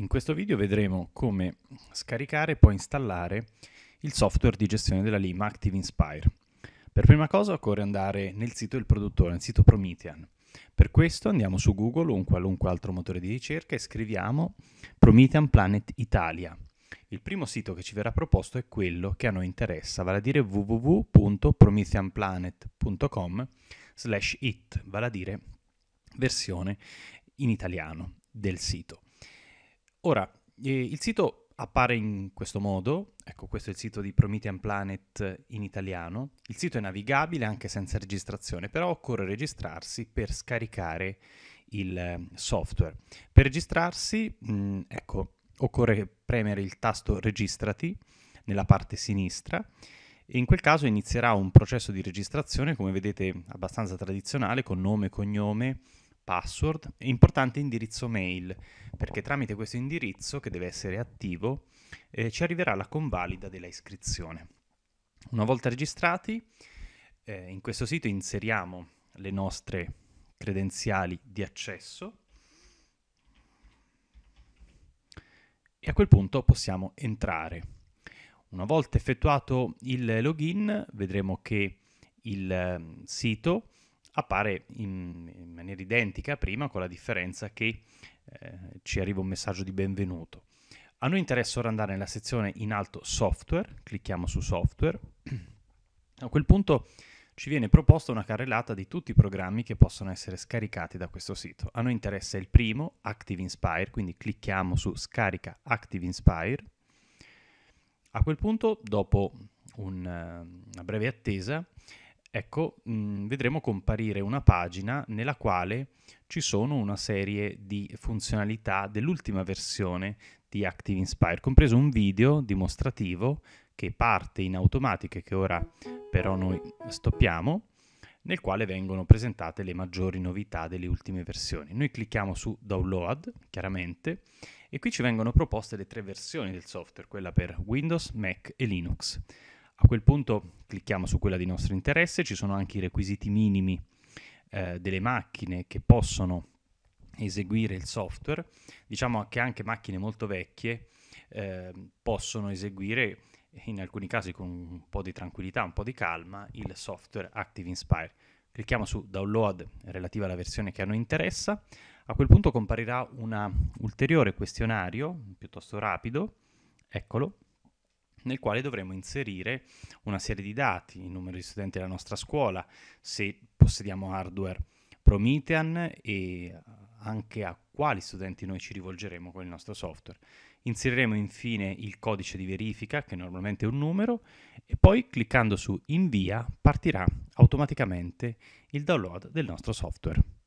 In questo video vedremo come scaricare e poi installare il software di gestione della LIMA Active Inspire. Per prima cosa occorre andare nel sito del produttore, nel sito Promethean. Per questo andiamo su Google o un qualunque altro motore di ricerca e scriviamo Promethean Planet Italia. Il primo sito che ci verrà proposto è quello che a noi interessa, vale a dire www.prometheanplanet.com slash it, vale a dire versione in italiano del sito. Ora, eh, il sito appare in questo modo, ecco questo è il sito di Promethean Planet in italiano, il sito è navigabile anche senza registrazione, però occorre registrarsi per scaricare il eh, software. Per registrarsi, mh, mm, ecco, occorre premere il tasto registrati nella parte sinistra e in quel caso inizierà un processo di registrazione, come vedete, abbastanza tradizionale, con nome, cognome, password e importante indirizzo mail, perché tramite questo indirizzo, che deve essere attivo, eh, ci arriverà la convalida della iscrizione. Una volta registrati, eh, in questo sito inseriamo le nostre credenziali di accesso e a quel punto possiamo entrare. Una volta effettuato il login vedremo che il ehm, sito appare in, in maniera identica a prima con la differenza che eh, ci arriva un messaggio di benvenuto. A noi interessa ora andare nella sezione in alto software, clicchiamo su software. A quel punto ci viene proposta una carrellata di tutti i programmi che possono essere scaricati da questo sito. A noi interessa il primo, Active Inspire, quindi clicchiamo su scarica Active Inspire. A quel punto, dopo un, una breve attesa, ecco, mh, mm, vedremo comparire una pagina nella quale ci sono una serie di funzionalità dell'ultima versione di Active Inspire, compreso un video dimostrativo che parte in automatico che ora però noi stoppiamo, nel quale vengono presentate le maggiori novità delle ultime versioni. Noi clicchiamo su Download, chiaramente, e qui ci vengono proposte le tre versioni del software, quella per Windows, Mac e Linux. A quel punto clicchiamo su quella di nostro interesse, ci sono anche i requisiti minimi eh, delle macchine che possono eseguire il software. Diciamo che anche macchine molto vecchie eh, possono eseguire, in alcuni casi con un po' di tranquillità, un po' di calma, il software Active Inspire. Clicchiamo su Download relativa alla versione che a noi interessa. A quel punto comparirà un ulteriore questionario piuttosto rapido, eccolo, nel quale dovremo inserire una serie di dati, il numero di studenti della nostra scuola, se possediamo hardware Promethean e eh, anche a quali studenti noi ci rivolgeremo con il nostro software. Inseriremo infine il codice di verifica, che normalmente è un numero, e poi cliccando su invia partirà automaticamente il download del nostro software.